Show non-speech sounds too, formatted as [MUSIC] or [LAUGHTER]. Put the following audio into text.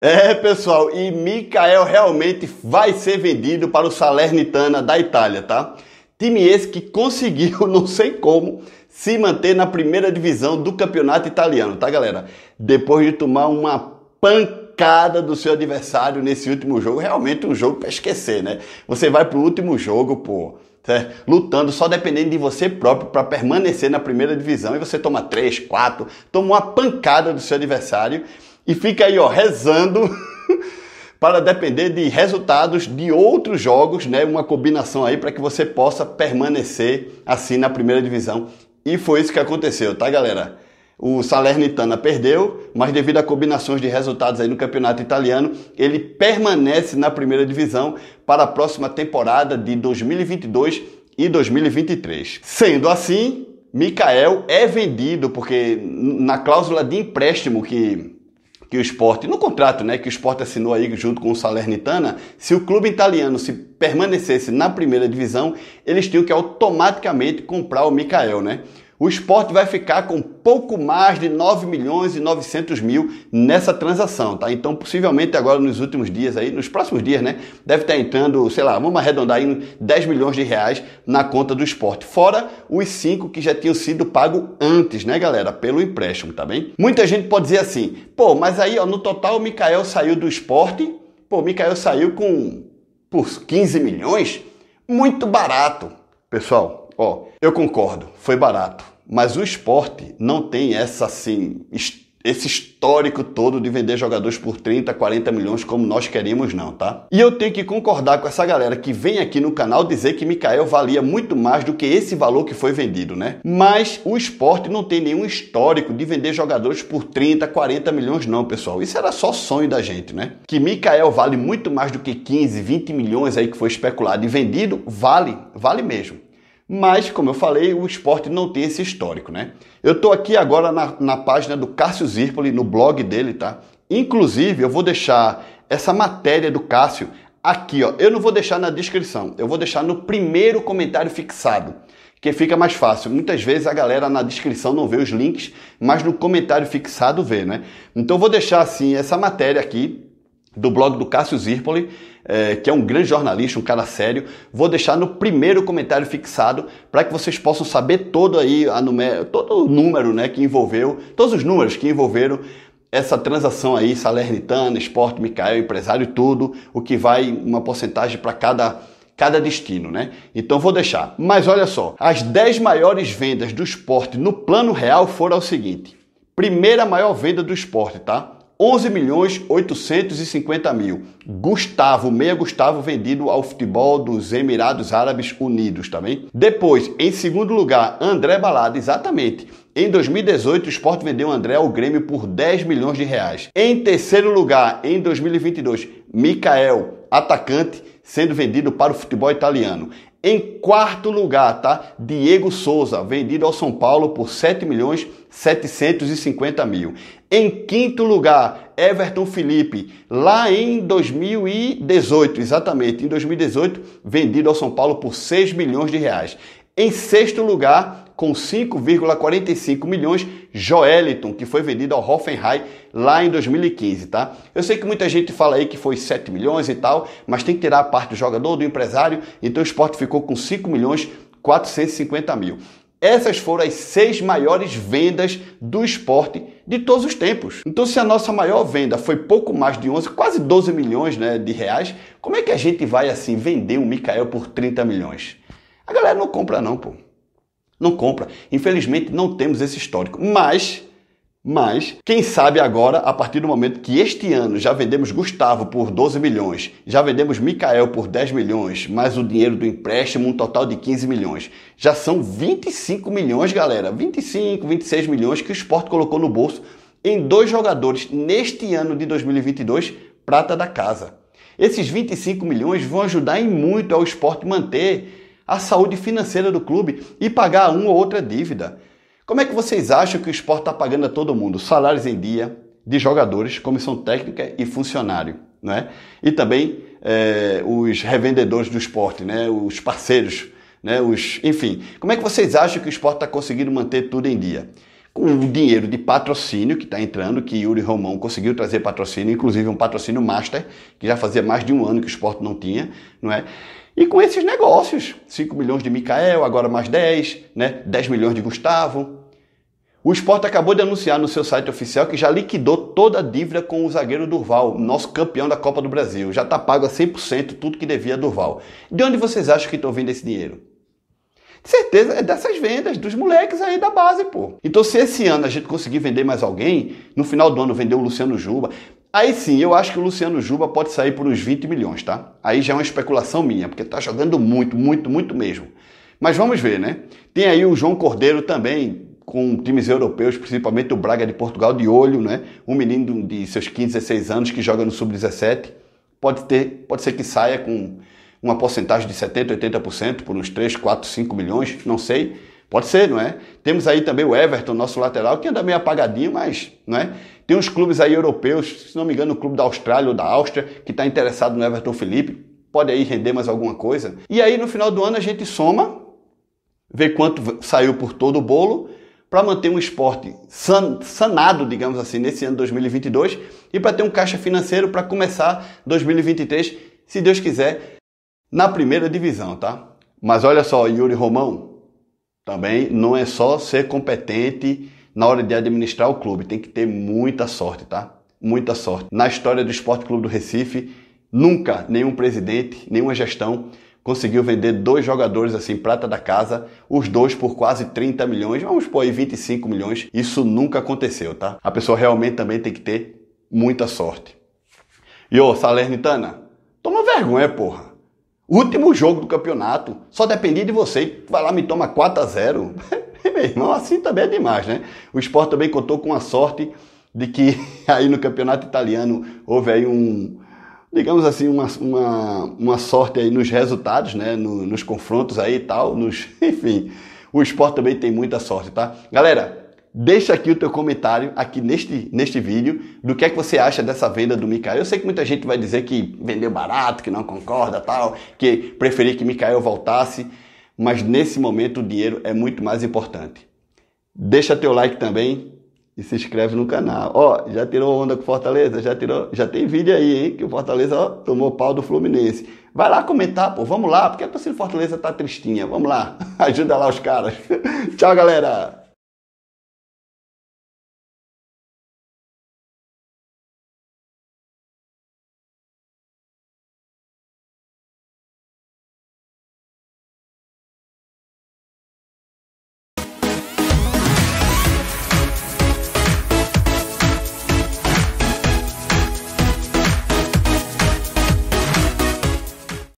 É, pessoal, e Mikael realmente vai ser vendido para o Salernitana da Itália, tá? Time esse que conseguiu, [LAUGHS] não sei como, se manter na primeira divisão do campeonato italiano, tá, galera? Depois de tomar uma pancada do seu adversário nesse último jogo, realmente um jogo para esquecer, né? Você vai pro último jogo, pô, lutando só dependendo de você próprio para permanecer na primeira divisão e você toma três, quatro, toma uma pancada do seu adversário e fica aí, ó, rezando [LAUGHS] para depender de resultados de outros jogos, né? Uma combinação aí para que você possa permanecer assim na primeira divisão. E foi isso que aconteceu, tá, galera? O Salernitana perdeu, mas devido a combinações de resultados aí no campeonato italiano, ele permanece na primeira divisão para a próxima temporada de 2022 e 2023. Sendo assim, Mikael é vendido porque na cláusula de empréstimo que que o esporte, no contrato né, que o esporte assinou aí junto com o Salernitana, se o clube italiano se permanecesse na primeira divisão, eles tinham que automaticamente comprar o Mikael, né? O esporte vai ficar com pouco mais de 9 milhões e 900 mil nessa transação, tá? Então, possivelmente agora nos últimos dias aí, nos próximos dias, né? Deve estar entrando, sei lá, vamos arredondar aí 10 milhões de reais na conta do esporte. Fora os 5 que já tinham sido pagos antes, né, galera? Pelo empréstimo, tá bem? Muita gente pode dizer assim, pô, mas aí, ó, no total o Mikael saiu do esporte, pô, o Mikael saiu com, por 15 milhões? Muito barato, pessoal. Ó, eu concordo, foi barato, mas o esporte não tem essa assim esse histórico todo de vender jogadores por 30, 40 milhões como nós queremos não, tá? E eu tenho que concordar com essa galera que vem aqui no canal dizer que Mikael valia muito mais do que esse valor que foi vendido, né? Mas o esporte não tem nenhum histórico de vender jogadores por 30, 40 milhões não, pessoal. Isso era só sonho da gente, né? Que Mikael vale muito mais do que 15, 20 milhões aí que foi especulado e vendido, vale, vale mesmo. Mas, como eu falei, o esporte não tem esse histórico, né? Eu estou aqui agora na, na, página do Cássio Zirpoli, no blog dele, tá? Inclusive, eu vou deixar essa matéria do Cássio aqui, ó. Eu não vou deixar na descrição, eu vou deixar no primeiro comentário fixado, que fica mais fácil. Muitas vezes a galera na descrição não vê os links, mas no comentário fixado vê, né? Então, eu vou deixar, assim, essa matéria aqui do blog do Cássio Zirpoli, é, que é um grande jornalista, um cara sério. Vou deixar no primeiro comentário fixado para que vocês possam saber todo aí todo o número né, que envolveu, todos os números que envolveram essa transação aí, Salernitana, Esporte, Micael, empresário, tudo, o que vai uma porcentagem para cada cada destino, né? Então vou deixar. Mas olha só, as 10 maiores vendas do esporte no plano real foram o seguinte: primeira maior venda do esporte, tá? 11 milhões 850 mil. Gustavo, meia Gustavo vendido ao futebol dos Emirados Árabes Unidos também. Tá Depois, em segundo lugar, André Balada, exatamente. Em 2018, o Sport vendeu André ao Grêmio por 10 milhões de reais. Em terceiro lugar, em 2022, Mikael, atacante, sendo vendido para o futebol italiano. Em quarto lugar, tá? Diego Souza, vendido ao São Paulo por 7 milhões 750 mil. Em quinto lugar, Everton Felipe, lá em 2018, exatamente, em 2018, vendido ao São Paulo por 6 milhões de reais. Em sexto lugar, com 5,45 milhões, Joeliton, que foi vendido ao Hoffenheim lá em 2015, tá? Eu sei que muita gente fala aí que foi 7 milhões e tal, mas tem que tirar a parte do jogador, do empresário, então o esporte ficou com 5 milhões 450 mil. Essas foram as seis maiores vendas do esporte de todos os tempos. Então, se a nossa maior venda foi pouco mais de 11, quase 12 milhões né, de reais, como é que a gente vai assim vender um Mikael por 30 milhões? A galera não compra não, pô. Não compra. Infelizmente não temos esse histórico. Mas, mas, quem sabe agora, a partir do momento que este ano já vendemos Gustavo por 12 milhões, já vendemos Mikael por 10 milhões, mais o dinheiro do empréstimo, um total de 15 milhões. Já são 25 milhões, galera. 25, 26 milhões que o esporte colocou no bolso em dois jogadores neste ano de 2022, prata da casa. Esses 25 milhões vão ajudar em muito ao esporte manter a saúde financeira do clube e pagar uma ou outra dívida. Como é que vocês acham que o esporte está pagando a todo mundo? Salários em dia de jogadores, comissão técnica e funcionário, não é? E também é, os revendedores do esporte, né? Os parceiros, né? Os, enfim, como é que vocês acham que o esporte está conseguindo manter tudo em dia? Com o dinheiro de patrocínio que está entrando, que Yuri Romão conseguiu trazer patrocínio, inclusive um patrocínio master, que já fazia mais de um ano que o esporte não tinha, não é? E com esses negócios, 5 milhões de Micael, agora mais 10, né? 10 milhões de Gustavo. O Sport acabou de anunciar no seu site oficial que já liquidou toda a dívida com o zagueiro Durval, nosso campeão da Copa do Brasil. Já está pago a 100% tudo que devia a Durval. De onde vocês acham que estão vindo esse dinheiro? De certeza é dessas vendas, dos moleques aí da base, pô. Então, se esse ano a gente conseguir vender mais alguém, no final do ano vender o Luciano Juba, Aí sim, eu acho que o Luciano Juba pode sair por uns 20 milhões, tá? Aí já é uma especulação minha, porque tá jogando muito, muito, muito mesmo. Mas vamos ver, né? Tem aí o João Cordeiro também, com times europeus, principalmente o Braga de Portugal, de olho, né? Um menino de seus 15, 16 anos que joga no Sub-17. Pode, ter, pode ser que saia com uma porcentagem de 70%, 80%, por uns 3, 4, 5 milhões, não sei. Pode ser, não é? Temos aí também o Everton, nosso lateral, que anda meio apagadinho, mas, não é? Tem uns clubes aí europeus, se não me engano, o clube da Austrália ou da Áustria, que está interessado no Everton Felipe. Pode aí render mais alguma coisa. E aí, no final do ano, a gente soma, vê quanto saiu por todo o bolo, para manter um esporte san, sanado, digamos assim, nesse ano 2022 e para ter um caixa financeiro para começar 2023, se Deus quiser, na primeira divisão, tá? Mas olha só, Yuri Romão, também não é só ser competente na hora de administrar o clube. Tem que ter muita sorte, tá? Muita sorte. Na história do Esporte Clube do Recife, nunca nenhum presidente, nenhuma gestão conseguiu vender dois jogadores assim, prata da casa, os dois por quase 30 milhões, vamos pôr aí 25 milhões. Isso nunca aconteceu, tá? A pessoa realmente também tem que ter muita sorte. E ô, Salernitana, toma vergonha, porra. Último jogo do campeonato, só dependia de você, vai lá me toma 4 a 0 [LAUGHS] [LAUGHS] meu irmão, assim também é demais, né? O esporte também contou com a sorte de que [LAUGHS] aí no campeonato italiano houve aí um, digamos assim, uma, uma, uma sorte aí nos resultados, né? No, nos confrontos aí e tal, nos, [LAUGHS] enfim. O esporte também tem muita sorte, tá? Galera, deixa aqui o teu comentário aqui neste, neste vídeo do que é que você acha dessa venda do Mikael. Eu sei que muita gente vai dizer que vendeu barato, que não concorda, tal, que preferia que Mikael voltasse mas nesse momento o dinheiro é muito mais importante. Deixa teu like também e se inscreve no canal. Ó, já tirou onda com Fortaleza? Já tirou? Já tem vídeo aí, hein? Que o Fortaleza ó, tomou pau do Fluminense. Vai lá comentar, pô. Vamos lá, porque a torcida do Fortaleza tá tristinha. Vamos lá. [LAUGHS] Ajuda lá os caras. [LAUGHS] Tchau, galera.